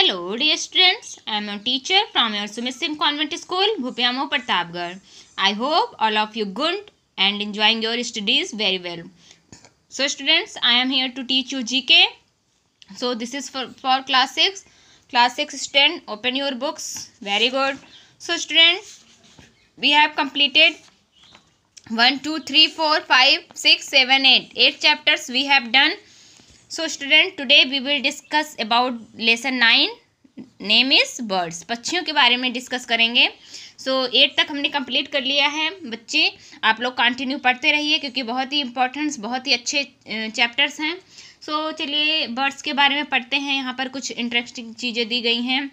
Hello dear students, I am a teacher from your Sumit Singh Convent School, Bhupiamo, Pratapgarh. I hope all of you good and enjoying your studies very well. So students, I am here to teach you GK. So this is for, for class 6. Class 6 student, open your books. Very good. So students, we have completed 1, 2, 3, 4, 5, 6, 7, 8. 8 chapters we have done. So student today we will discuss about lesson nine name is birds पक्षियों के बारे में discuss करेंगे सो so, eight तक हमने complete कर लिया है बच्चे आप लोग कंटिन्यू पढ़ते रहिए क्योंकि बहुत ही इम्पोर्टेंट्स बहुत ही अच्छे चैप्टर्स हैं सो so, चलिए बर्ड्स के बारे में पढ़ते हैं यहाँ पर कुछ इंटरेस्टिंग चीज़ें दी गई हैं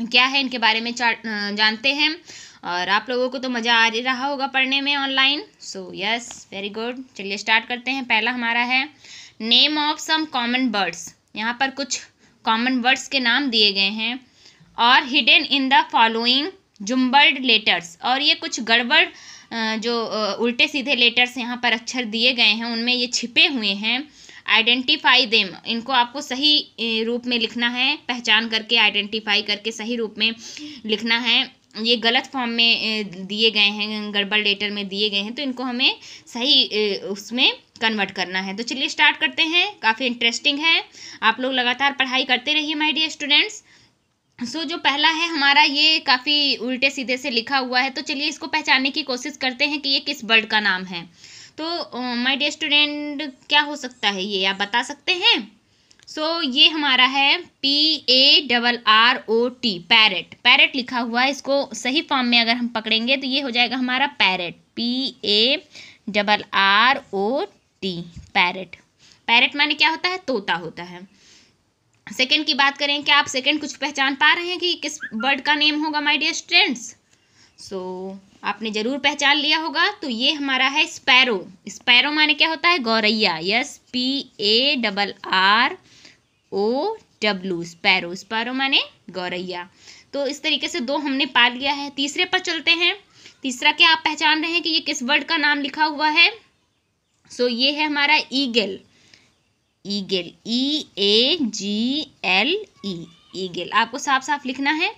क्या है इनके बारे में जानते हैं और आप लोगों को तो मज़ा आ ही रहा होगा पढ़ने में online so yes very good चलिए स्टार्ट करते हैं पहला हमारा है name of some common birds यहाँ पर कुछ कॉमन वर्ड्स के नाम दिए गए हैं और hidden in the following jumbled letters और ये कुछ गड़बड़ जो उल्टे सीधे लेटर्स यहाँ पर अक्षर दिए गए हैं उनमें ये छिपे हुए हैं आइडेंटिफाई देम इनको आपको सही रूप में लिखना है पहचान करके आइडेंटिफाई करके सही रूप में लिखना है ये गलत फॉर्म में दिए गए हैं गड़बड़ लेटर में दिए गए हैं तो इनको हमें सही उसमें कन्वर्ट करना है तो चलिए स्टार्ट करते हैं काफ़ी इंटरेस्टिंग है आप लोग लगातार पढ़ाई करते रहिए माय डियर स्टूडेंट्स सो जो पहला है हमारा ये काफ़ी उल्टे सीधे से लिखा हुआ है तो चलिए इसको पहचानने की कोशिश करते हैं कि ये किस बर्ड का नाम है तो माय डियर स्टूडेंट क्या हो सकता है ये आप बता सकते हैं सो so, ये हमारा है P A double R O T parrot parrot लिखा हुआ है इसको सही फॉर्म में अगर हम पकड़ेंगे तो ये हो जाएगा हमारा parrot P A double R O T parrot parrot माने क्या होता है तोता होता है सेकेंड की बात करें क्या आप सेकेंड कुछ पहचान पा रहे हैं कि किस बर्ड का नेम होगा माई डियर स्टूडेंट्स सो आपने ज़रूर पहचान लिया होगा तो ये हमारा है स्पैरो स्पैरो माने क्या होता है गौरैया yes P A double R O W sparrow sparrow माने गौरैया तो इस तरीके से दो हमने पा लिया है तीसरे पर चलते हैं तीसरा क्या आप पहचान रहे हैं कि ये किस वर्ड का नाम लिखा हुआ है सो so, ये है हमारा eagle eagle E A G L E eagle आपको साफ साफ लिखना है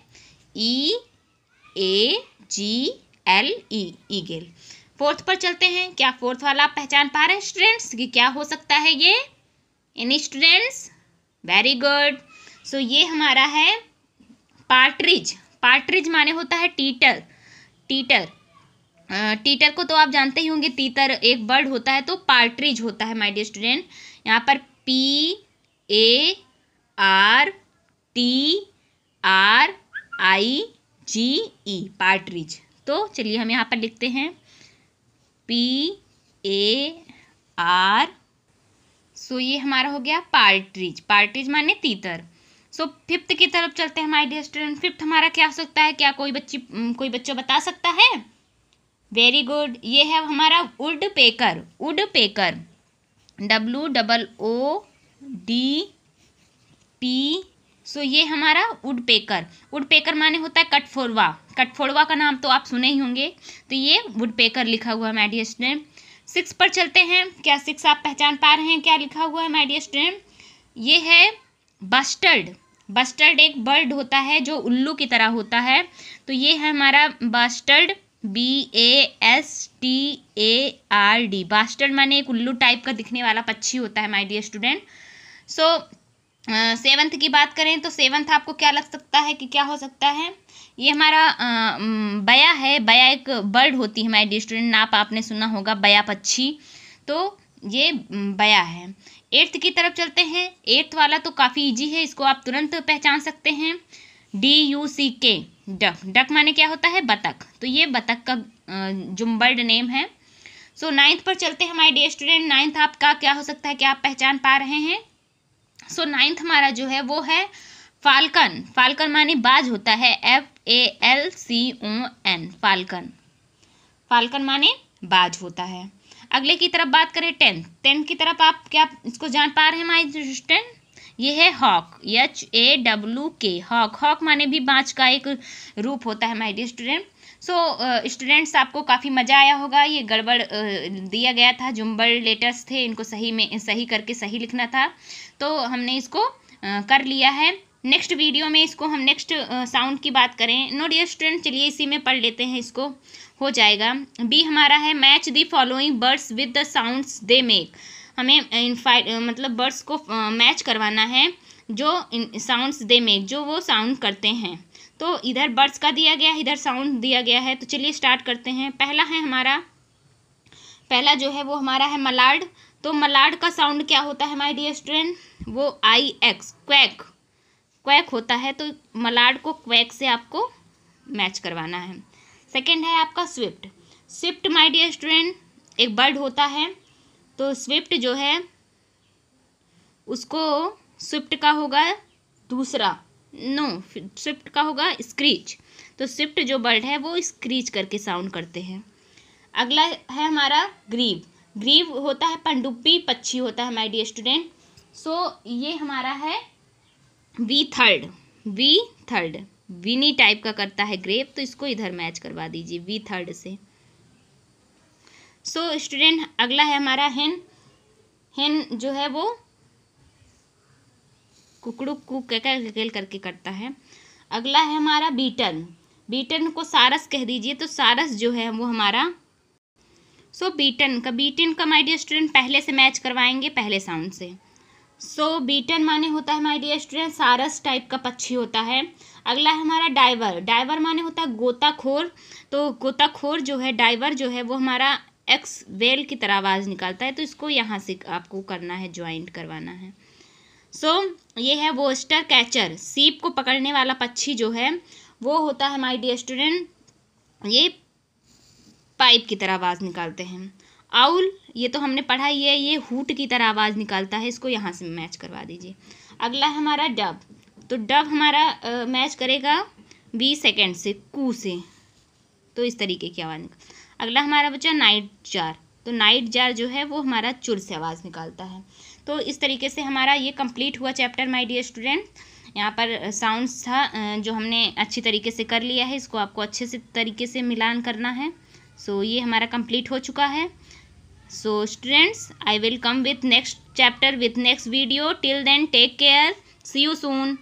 E A G L E eagle fourth पर चलते हैं क्या फोर्थ वाला आप पहचान पा रहे हैं स्टूडेंट्स कि क्या हो सकता है ये any students very good so ये हमारा है पार्ट्रिज पार्ट्रिज माने होता है टीटर टीटर टीटर को तो आप जानते ही होंगे तीतर एक बर्ड होता है तो पार्ट्रिज होता है माय डियर स्टूडेंट यहाँ पर P A R T R I G E partridge तो चलिए हम यहाँ पर लिखते हैं पी ए आर सो ये हमारा हो गया पार्ट्रिज पार्ट्रिज माने तीतर सो so, फिफ्थ की तरफ चलते हैं माय डियर स्टूडेंट फिफ्थ हमारा क्या हो सकता है क्या कोई बच्ची कोई बच्चा बता सकता है वेरी गुड ये है हमारा woodpecker woodpecker W double O D P so ये हमारा वुड पेकर वुड पेकर माने होता है कटफोड़वा कटफोड़वा का नाम तो आप सुने ही होंगे तो ये वुड पेकर लिखा हुआ है माइडियर स्टूडेंट सिक्स पर चलते हैं क्या सिक्स आप पहचान पा रहे हैं क्या लिखा हुआ है माइडियर स्टूडेंट ये है बस्टर्ड बस्टर्ड एक बर्ड होता है जो उल्लू की तरह होता है तो ये है हमारा bustard B A S T A R D bustard माने एक उल्लू टाइप का दिखने वाला पक्षी होता है my dear student so seventh की बात करें तो सेवन्थ आपको क्या लग सकता है कि क्या हो सकता है ये हमारा बया है बया एक बर्ड होती है माय डियर स्टूडेंट नाप आपने सुना होगा बया पक्षी तो ये बया है एट्थ की तरफ चलते हैं एट्थ वाला तो काफ़ी ईजी है इसको आप तुरंत पहचान सकते हैं D you see K duck duck माने क्या होता है बतख तो ये बतख का जो बर्ड नेम है सो so, नाइन्थ पर चलते हैं हमारे डे स्टूडेंट नाइन्थ आपका क्या हो सकता है क्या आप पहचान पा रहे हैं सो so, नाइन्थ हमारा जो है वो है फाल्कन फाल्कन माने बाज होता है F A L C O N falcon falcon माने बाज होता है अगले की तरफ बात करें टेंथ टेंथ की तरफ आप क्या इसको जान पा रहे हैं हमारे स्टूडेंट ये है hawk H A W K hawk hawk माने भी बाँच का एक रूप होता है my dear student so students आपको काफ़ी मज़ा आया होगा ये गड़बड़ uh, दिया गया था जुम्बल लेटर्स थे इनको सही में सही करके सही लिखना था तो हमने इसको uh, कर लिया है नेक्स्ट वीडियो में इसको हम नेक्स्ट साउंड uh, की बात करें नो डियर स्टूडेंट चलिए इसी में पढ़ लेते हैं इसको हो जाएगा बी हमारा है match the following birds with the sounds they make हमें इन फाइट मतलब बर्ड्स को मैच करवाना है जो इन साउंड्स दे मेक जो वो साउंड करते हैं तो इधर बर्ड्स का दिया गया है इधर साउंड दिया गया है तो चलिए स्टार्ट करते हैं पहला है हमारा पहला जो है वो हमारा है मलाड तो मलाड का साउंड क्या होता है माय डियर स्टूडेंट वो आई एक्स क्वैक क्वैक होता है तो मलाड को क्वैक से आपको मैच करवाना है सेकेंड है आपका swift swift my dear student एक बर्ड होता है तो स्विफ्ट जो है उसको स्विफ्ट का होगा दूसरा नो स्विफ्ट का होगा स्क्रीच तो स्विफ्ट जो बर्ड है वो स्क्रीच करके साउंड करते हैं अगला है हमारा ग्रीव ग्रीव होता है पंडुब्बी पक्षी होता है माई डियर स्टूडेंट सो ये हमारा है वी थर्ड वी थर्ड विनी टाइप का करता है ग्रेव तो इसको इधर मैच करवा दीजिए वी थर्ड से सो so, स्टूडेंट अगला है हमारा हेन हेन जो है वो कुकड़ू कु कैकेल करके करता है अगला है हमारा बीटन बीटन को सारस कह दीजिए तो सारस जो है वो हमारा सो so, बीटन का बीटन का माय डियर स्टूडेंट पहले से मैच करवाएंगे पहले साउंड से सो so, बीटन माने होता है माय डियर स्टूडेंट सारस टाइप का पक्षी होता है अगला है हमारा डाइवर डाइवर माने होता है गोताखोर तो गोताखोर जो है डाइवर जो है वो हमारा एक्स वेल की तरह आवाज़ निकालता है तो इसको यहाँ से आपको करना है ज्वाइंट करवाना है सो so, ये है वोस्टर कैचर सीप को पकड़ने वाला पक्षी जो है वो होता है माई डियर स्टूडेंट ये पाइप की तरह आवाज़ निकालते हैं आउल ये तो हमने पढ़ा ही है ये हुट की तरह आवाज़ निकालता है इसको यहाँ से मैच करवा दीजिए अगला हमारा डब तो डब हमारा आ, मैच करेगा बी सेकेंड से कू से तो इस तरीके की आवाज़ निकाल अगला हमारा बचा नाइट जार तो नाइट जार जो है वो हमारा चुर से आवाज़ निकालता है तो इस तरीके से हमारा ये कंप्लीट हुआ चैप्टर माय डियर स्टूडेंट यहाँ पर साउंड्स था जो हमने अच्छी तरीके से कर लिया है इसको आपको अच्छे से तरीके से मिलान करना है सो so, ये हमारा कंप्लीट हो चुका है so students I will come with next chapter with next video till then take care see you soon